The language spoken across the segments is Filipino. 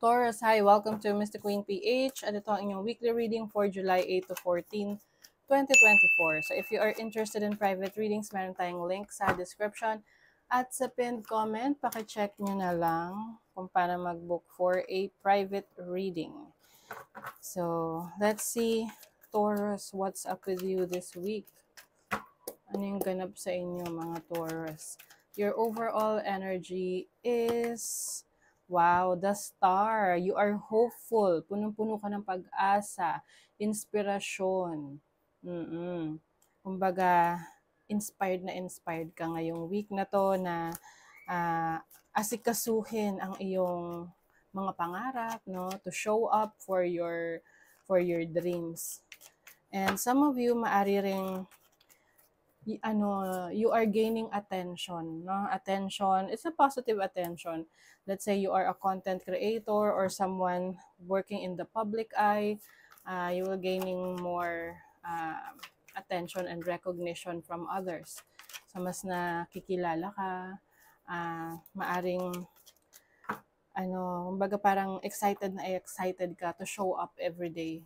Taurus, hi! Welcome to Mr. Queen PH at ano ito ang inyong weekly reading for July 8 to 14, 2024. So if you are interested in private readings, meron tayong link sa description at sa pinned comment. check nyo na lang kung paano mag-book for a private reading. So let's see, Taurus, what's up with you this week? Ano yung ganap sa inyo mga Taurus? Your overall energy is Wow, the star. You are hopeful. Punong-puno ka ng pag-asa, Inspiration. Mm-mm. Kumbaga, inspired na inspired ka ngayong week na to na uh, asikasuhin ang iyong mga pangarap, no? To show up for your for your dreams. And some of you maari ring y- ano, you are gaining attention, no? Attention, it's a positive attention. Let's say you are a content creator or someone working in the public eye, uh, you will gaining more uh, attention and recognition from others. So mas nakikilala ka, uh, maaring ano, kumbaga parang excited na excited ka to show up every day.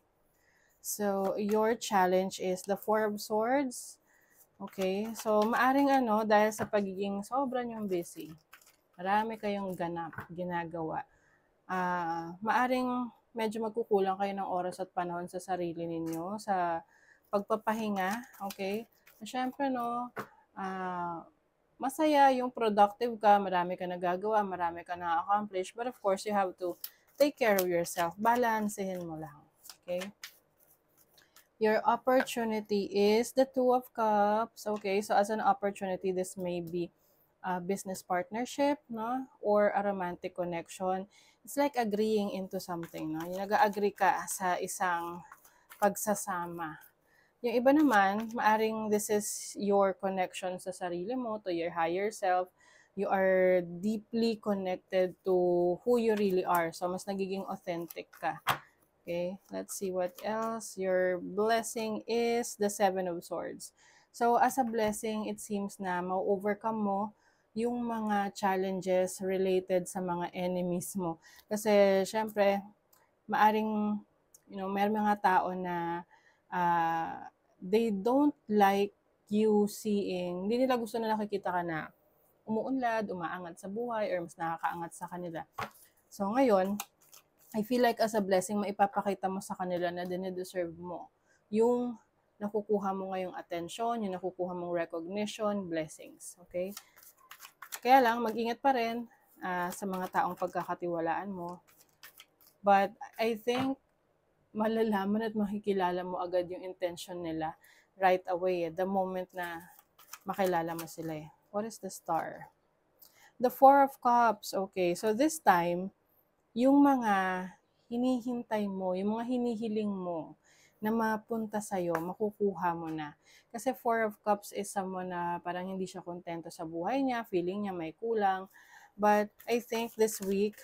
So your challenge is the Four of Swords Okay? So, maaring ano, dahil sa pagiging sobra niyong busy, marami kayong ganap, ginagawa. Uh, maaring medyo magkukulang kayo ng oras at panahon sa sarili ninyo, sa pagpapahinga, okay? Siyempre, no, uh, masaya yung productive ka, marami ka nagagawa, marami ka na-accomplish, but of course, you have to take care of yourself. Balansehin mo lang, okay? Your opportunity is the Two of Cups. Okay, so as an opportunity, this may be a business partnership, no? Or a romantic connection. It's like agreeing into something, no? Yung nag-agree ka sa isang pagsasama. Yung iba naman, maaring this is your connection sa sarili mo, to your higher self, you are deeply connected to who you really are. So, mas nagiging authentic ka. Okay, let's see what else. Your blessing is the Seven of Swords. So, as a blessing, it seems na ma-overcome mo yung mga challenges related sa mga enemies mo. Kasi, syempre, maaring, you know, may mga tao na uh, they don't like you seeing, hindi nila gusto na nakikita ka na umuunlad, umaangat sa buhay, or mas nakakaangat sa kanila. So, ngayon, I feel like as a blessing, maipapakita mo sa kanila na dinedeserve mo yung nakukuha mo ngayong attention, yung nakukuha mong recognition, blessings. Okay? Kaya lang, mag-ingat pa rin uh, sa mga taong pagkakatiwalaan mo. But I think malalaman at makikilala mo agad yung intention nila right away, eh, the moment na makilala mo sila. Eh. What is the star? The Four of Cups. Okay, so this time, yung mga hinihintay mo, yung mga hinihiling mo na mapunta sa'yo, makukuha mo na. Kasi Four of Cups is someone na parang hindi siya kontento sa buhay niya, feeling niya may kulang. But I think this week,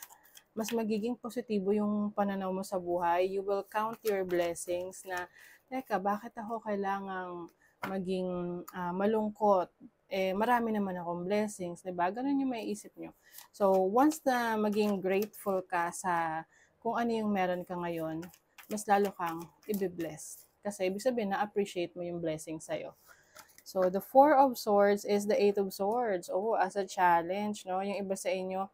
mas magiging positibo yung pananaw mo sa buhay. You will count your blessings na, teka, bakit ako kailangang maging uh, malungkot? eh, marami naman akong blessings, di ba? Ganun yung maiisip nyo. So, once na maging grateful ka sa kung ano yung meron ka ngayon, mas lalo kang i-bless. Kasi ibig sabihin na appreciate mo yung blessing sa'yo. So, the Four of Swords is the Eight of Swords. Oh, as a challenge, no? Yung iba sa inyo,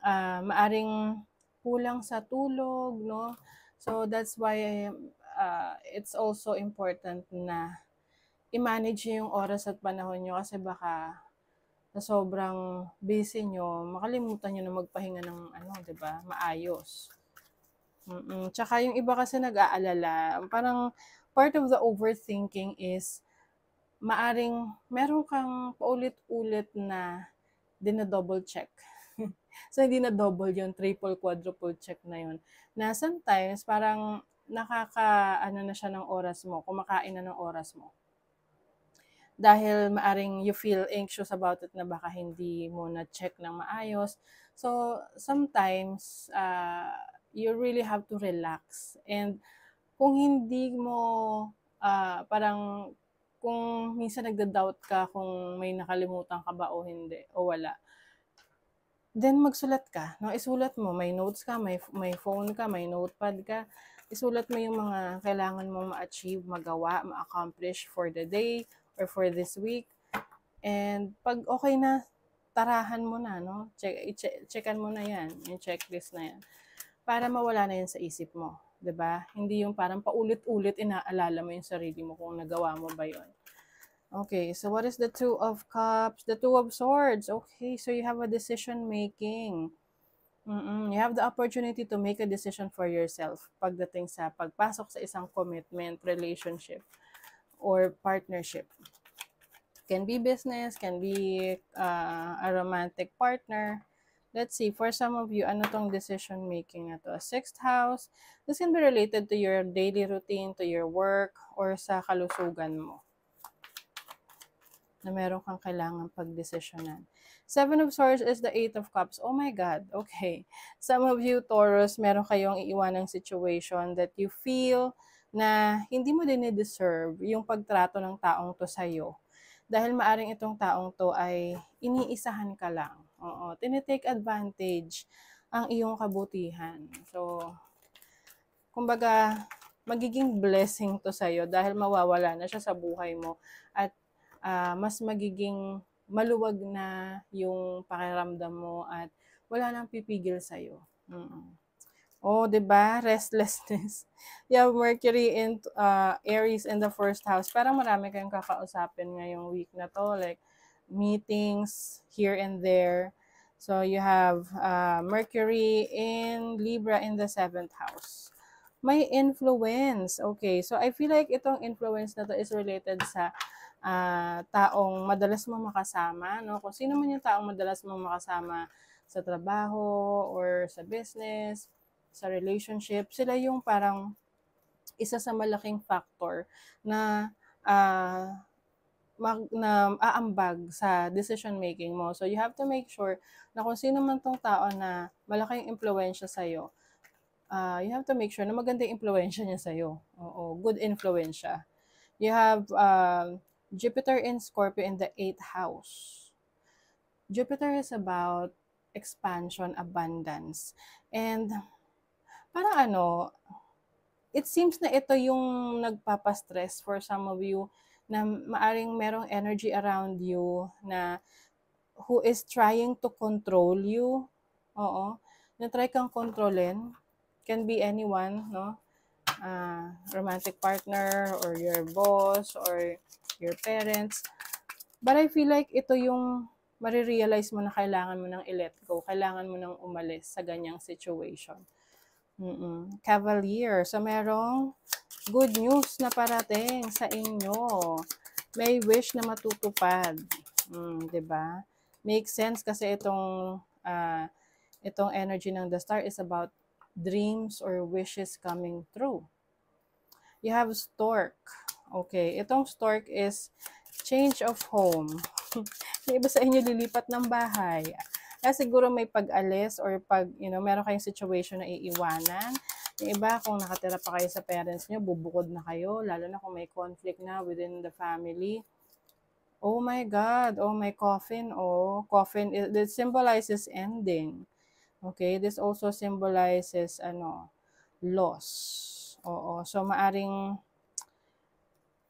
uh, maaring kulang sa tulog, no? So, that's why uh, it's also important na i-manage yung oras at panahon nyo kasi baka na sobrang busy nyo, makalimutan nyo na magpahinga ng ano, 'di ba? Maayos. Mm-mm. Tsaka yung iba kasi nag-aalala, parang part of the overthinking is maaring meron kang paulit-ulit na dina-double check. so hindi na double yung triple, quadruple check na yun. Na sometimes parang nakaka ano na siya ng oras mo, kumakain na ng oras mo dahil maaring you feel anxious about it na baka hindi mo na check ng maayos. So sometimes uh, you really have to relax and kung hindi mo uh, parang kung minsan nagda-doubt ka kung may nakalimutan ka ba o hindi o wala then magsulat ka. No, isulat mo, may notes ka, may may phone ka, may notepad ka. Isulat mo yung mga kailangan mo ma-achieve, magawa, ma-accomplish for the day, or for this week. And pag okay na, tarahan mo na, no? Check, check checkan mo na yan, yung checklist na yan. Para mawala na yan sa isip mo, ba diba? Hindi yung parang paulit-ulit inaalala mo yung sarili mo kung nagawa mo ba yon. Okay, so what is the Two of Cups? The Two of Swords. Okay, so you have a decision making. Mm-mm. You have the opportunity to make a decision for yourself pagdating sa pagpasok sa isang commitment, relationship or partnership. Can be business, can be uh, a romantic partner. Let's see, for some of you, ano tong decision making na to? A sixth house. This can be related to your daily routine, to your work, or sa kalusugan mo na meron kang kailangan pagdesisyonan. Seven of Swords is the Eight of Cups. Oh my God, okay. Some of you, Taurus, meron kayong iiwanang situation that you feel na hindi mo din deserve yung pagtrato ng taong to sa'yo. Dahil maaring itong taong to ay iniisahan ka lang. Oo, tinitake advantage ang iyong kabutihan. So, kumbaga, magiging blessing to sa'yo dahil mawawala na siya sa buhay mo at uh, mas magiging maluwag na yung pakiramdam mo at wala nang pipigil sa'yo. Mm-mm. Oh, 'di ba? Restlessness. You have Mercury in uh, Aries in the first house. Parang marami kayong kakausapin ngayong week na to, like meetings here and there. So you have uh, Mercury in Libra in the seventh house. May influence. Okay, so I feel like itong influence na to is related sa uh, taong madalas mong makasama, no? Kung sino man yung taong madalas mong makasama sa trabaho or sa business, sa relationship, sila yung parang isa sa malaking factor na uh, mag, na aambag sa decision making mo. So you have to make sure na kung sino man tong tao na malaking impluwensya sa iyo, uh, ah, you have to make sure na magandang impluwensya niya sa iyo. Oo, good influensya. You have uh, Jupiter in Scorpio in the 8th house. Jupiter is about expansion, abundance. And parang ano, it seems na ito yung nagpapastress for some of you na maaring merong energy around you na who is trying to control you. Oo. Na try kang kontrolin. Can be anyone, no? Uh, romantic partner or your boss or your parents. But I feel like ito yung marirealize mo na kailangan mo nang i-let go. Kailangan mo nang umalis sa ganyang situation. Mm -mm. Cavalier. So, merong good news na parating sa inyo. May wish na matutupad. Mm, ba? Diba? Make sense kasi itong, uh, itong energy ng the star is about dreams or wishes coming true. You have stork. Okay, itong stork is change of home. Yung iba sa inyo lilipat ng bahay. Kaya siguro may pag-alis or pag, you know, meron kayong situation na iiwanan. Yung iba, kung nakatira pa kayo sa parents nyo, bubukod na kayo, lalo na kung may conflict na within the family. Oh my God, oh my coffin, oh, coffin, it, it symbolizes ending. Okay, this also symbolizes, ano, loss. Oo, so maaring,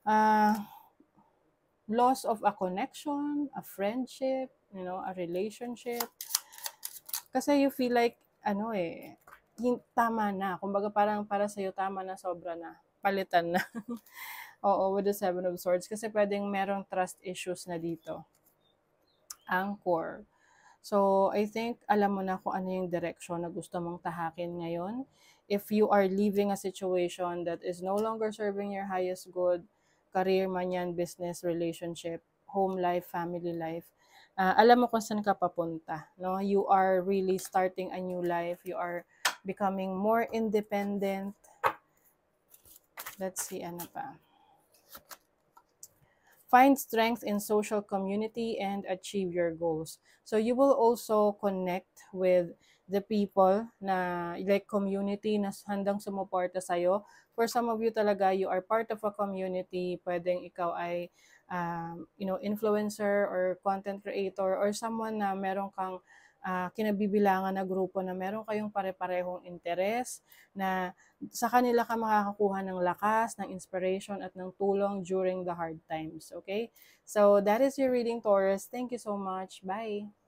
uh, loss of a connection, a friendship, you know, a relationship. Kasi you feel like, ano eh, yung, tama na. Kumbaga parang para sa'yo, tama na, sobra na. Palitan na. Oo, with the Seven of Swords. Kasi pwedeng merong trust issues na dito. Anchor. So, I think alam mo na kung ano yung direction na gusto mong tahakin ngayon. If you are leaving a situation that is no longer serving your highest good, career man yan, business, relationship, home life, family life, uh, alam mo kung saan ka papunta. No? You are really starting a new life. You are becoming more independent. Let's see, ano pa. Find strength in social community and achieve your goals. So you will also connect with the people na like community na handang sumuporta sa iyo For some of you talaga, you are part of a community. Pwedeng ikaw ay um, you know, influencer or content creator or someone na meron kang uh, kinabibilangan na grupo na meron kayong pare-parehong interes na sa kanila ka makakakuha ng lakas, ng inspiration at ng tulong during the hard times, okay? So that is your reading Taurus. Thank you so much. Bye.